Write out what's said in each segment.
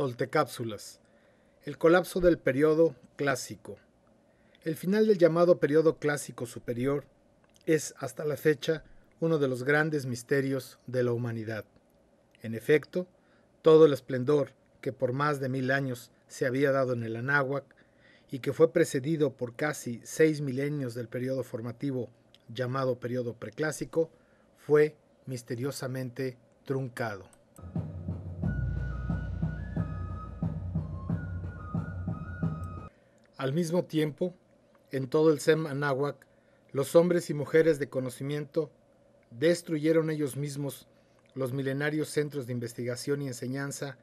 Toltecápsulas. El colapso del periodo clásico. El final del llamado periodo clásico superior es, hasta la fecha, uno de los grandes misterios de la humanidad. En efecto, todo el esplendor que por más de mil años se había dado en el Anáhuac y que fue precedido por casi seis milenios del periodo formativo llamado periodo preclásico, fue misteriosamente truncado. Al mismo tiempo, en todo el Sem Anáhuac, los hombres y mujeres de conocimiento destruyeron ellos mismos los milenarios centros de investigación y enseñanza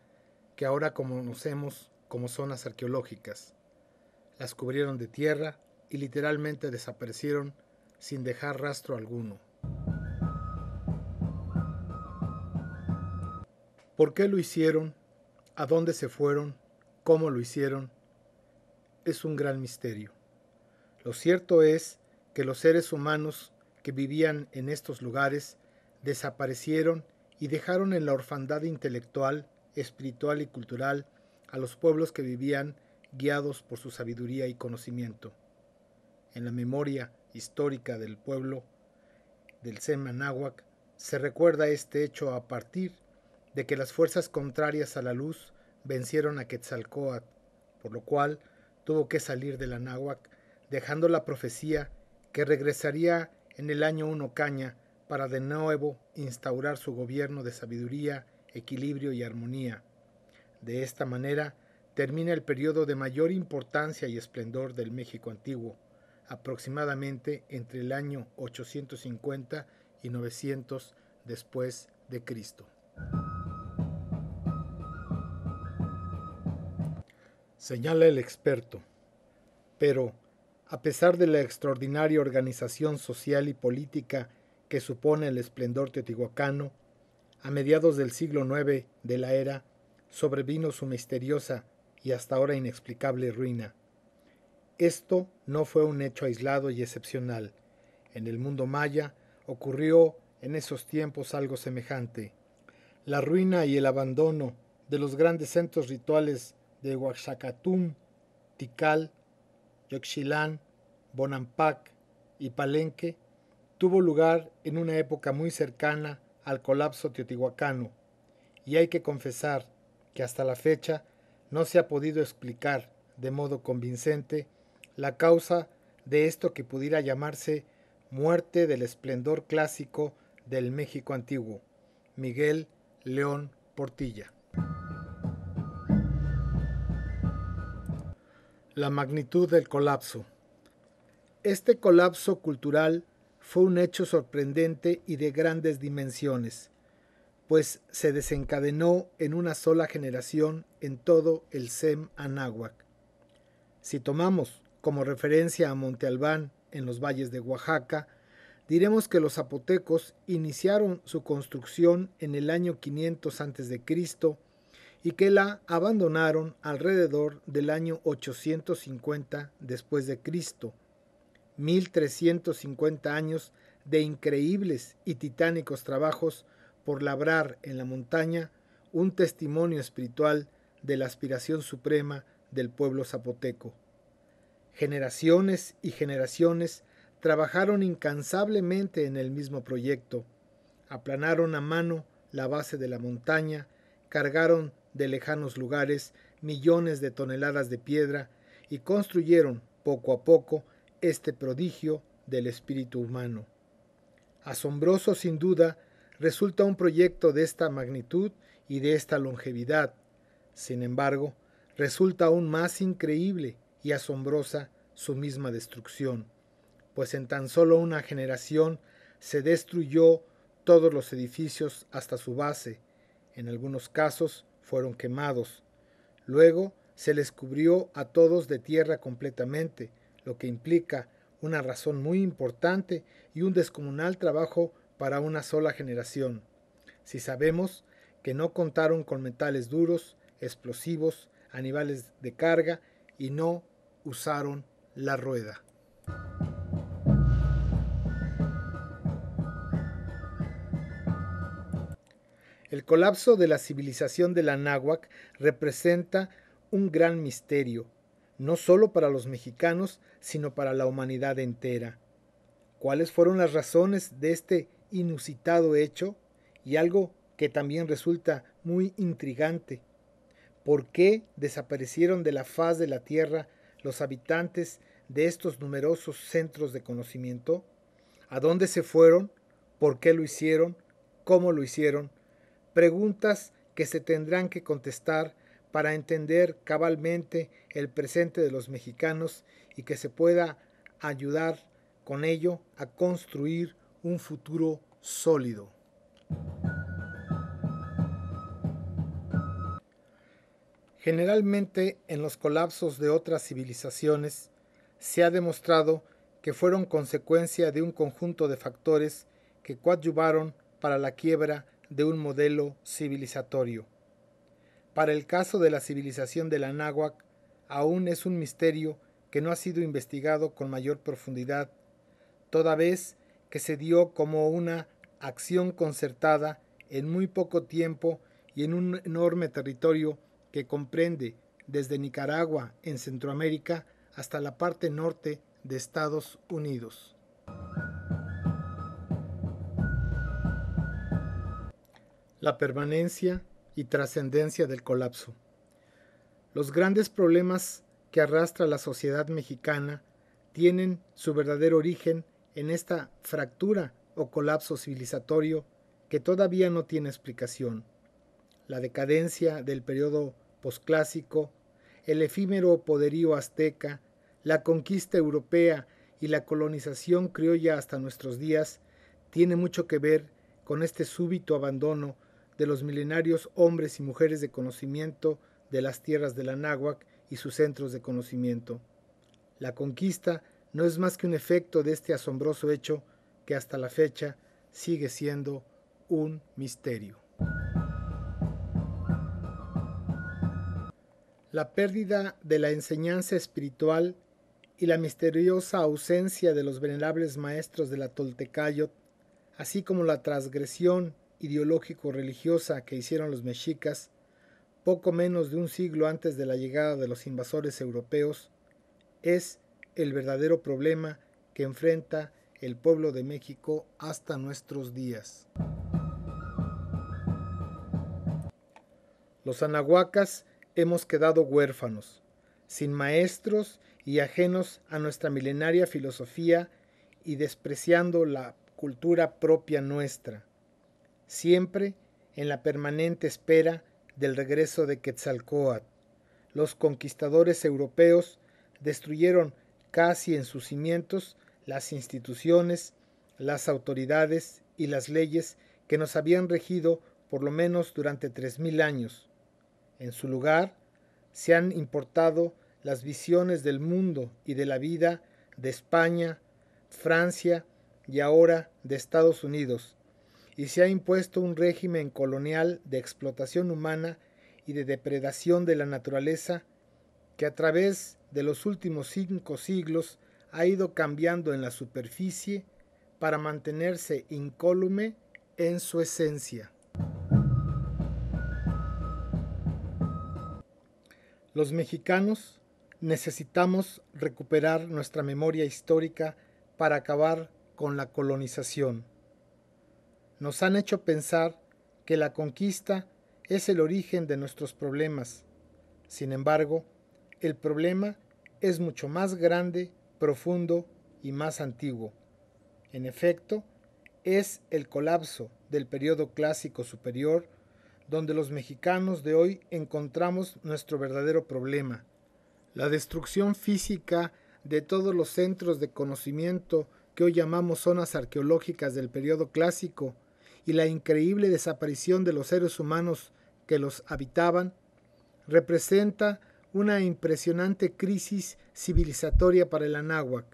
que ahora conocemos como zonas arqueológicas. Las cubrieron de tierra y literalmente desaparecieron sin dejar rastro alguno. ¿Por qué lo hicieron? ¿A dónde se fueron? ¿Cómo lo hicieron? es un gran misterio. Lo cierto es que los seres humanos que vivían en estos lugares desaparecieron y dejaron en la orfandad intelectual, espiritual y cultural a los pueblos que vivían guiados por su sabiduría y conocimiento. En la memoria histórica del pueblo del Semanáhuac se recuerda este hecho a partir de que las fuerzas contrarias a la luz vencieron a Quetzalcoatl, por lo cual tuvo que salir de la dejando la profecía que regresaría en el año 1 Caña para de nuevo instaurar su gobierno de sabiduría, equilibrio y armonía. De esta manera termina el periodo de mayor importancia y esplendor del México antiguo, aproximadamente entre el año 850 y 900 después de Cristo. señala el experto. Pero, a pesar de la extraordinaria organización social y política que supone el esplendor teotihuacano, a mediados del siglo IX de la era sobrevino su misteriosa y hasta ahora inexplicable ruina. Esto no fue un hecho aislado y excepcional. En el mundo maya ocurrió en esos tiempos algo semejante. La ruina y el abandono de los grandes centros rituales de Huachacatún, Tikal, Yoxilán, Bonampak y Palenque tuvo lugar en una época muy cercana al colapso teotihuacano, y hay que confesar que hasta la fecha no se ha podido explicar de modo convincente la causa de esto que pudiera llamarse muerte del esplendor clásico del México antiguo. Miguel León Portilla. la magnitud del colapso. Este colapso cultural fue un hecho sorprendente y de grandes dimensiones, pues se desencadenó en una sola generación en todo el SEM Anáhuac. Si tomamos como referencia a Monte Albán en los valles de Oaxaca, diremos que los zapotecos iniciaron su construcción en el año 500 a.C y que la abandonaron alrededor del año 850 después de Cristo. 1350 años de increíbles y titánicos trabajos por labrar en la montaña un testimonio espiritual de la aspiración suprema del pueblo zapoteco. Generaciones y generaciones trabajaron incansablemente en el mismo proyecto, aplanaron a mano la base de la montaña, cargaron de lejanos lugares millones de toneladas de piedra y construyeron poco a poco este prodigio del espíritu humano. Asombroso sin duda resulta un proyecto de esta magnitud y de esta longevidad. Sin embargo, resulta aún más increíble y asombrosa su misma destrucción, pues en tan solo una generación se destruyó todos los edificios hasta su base, en algunos casos fueron quemados. Luego se les cubrió a todos de tierra completamente, lo que implica una razón muy importante y un descomunal trabajo para una sola generación. Si sabemos que no contaron con metales duros, explosivos, animales de carga y no usaron la rueda. El colapso de la civilización de la náhuac representa un gran misterio, no solo para los mexicanos, sino para la humanidad entera. ¿Cuáles fueron las razones de este inusitado hecho? Y algo que también resulta muy intrigante. ¿Por qué desaparecieron de la faz de la Tierra los habitantes de estos numerosos centros de conocimiento? ¿A dónde se fueron? ¿Por qué lo hicieron? ¿Cómo lo hicieron? preguntas que se tendrán que contestar para entender cabalmente el presente de los mexicanos y que se pueda ayudar con ello a construir un futuro sólido. Generalmente en los colapsos de otras civilizaciones se ha demostrado que fueron consecuencia de un conjunto de factores que coadyuvaron para la quiebra de un modelo civilizatorio. Para el caso de la civilización de la aún es un misterio que no ha sido investigado con mayor profundidad, toda vez que se dio como una acción concertada en muy poco tiempo y en un enorme territorio que comprende desde Nicaragua en Centroamérica hasta la parte norte de Estados Unidos. la permanencia y trascendencia del colapso. Los grandes problemas que arrastra la sociedad mexicana tienen su verdadero origen en esta fractura o colapso civilizatorio que todavía no tiene explicación. La decadencia del periodo posclásico, el efímero poderío azteca, la conquista europea y la colonización criolla hasta nuestros días tiene mucho que ver con este súbito abandono de los milenarios hombres y mujeres de conocimiento de las tierras de la náhuac y sus centros de conocimiento. La conquista no es más que un efecto de este asombroso hecho que hasta la fecha sigue siendo un misterio. La pérdida de la enseñanza espiritual y la misteriosa ausencia de los venerables maestros de la Toltecayot, así como la transgresión ideológico-religiosa que hicieron los mexicas poco menos de un siglo antes de la llegada de los invasores europeos, es el verdadero problema que enfrenta el pueblo de México hasta nuestros días. Los anahuacas hemos quedado huérfanos, sin maestros y ajenos a nuestra milenaria filosofía y despreciando la cultura propia nuestra siempre en la permanente espera del regreso de Quetzalcoatl. Los conquistadores europeos destruyeron casi en sus cimientos las instituciones, las autoridades y las leyes que nos habían regido por lo menos durante tres mil años. En su lugar, se han importado las visiones del mundo y de la vida de España, Francia y ahora de Estados Unidos, y se ha impuesto un régimen colonial de explotación humana y de depredación de la naturaleza que a través de los últimos cinco siglos ha ido cambiando en la superficie para mantenerse incólume en su esencia. Los mexicanos necesitamos recuperar nuestra memoria histórica para acabar con la colonización nos han hecho pensar que la conquista es el origen de nuestros problemas. Sin embargo, el problema es mucho más grande, profundo y más antiguo. En efecto, es el colapso del periodo clásico superior donde los mexicanos de hoy encontramos nuestro verdadero problema, la destrucción física de todos los centros de conocimiento que hoy llamamos zonas arqueológicas del periodo clásico y la increíble desaparición de los seres humanos que los habitaban, representa una impresionante crisis civilizatoria para el Anáhuac.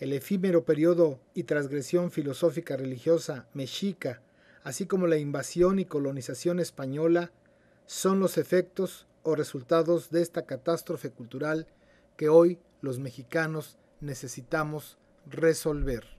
El efímero periodo y transgresión filosófica religiosa mexica, así como la invasión y colonización española, son los efectos o resultados de esta catástrofe cultural que hoy los mexicanos necesitamos resolver.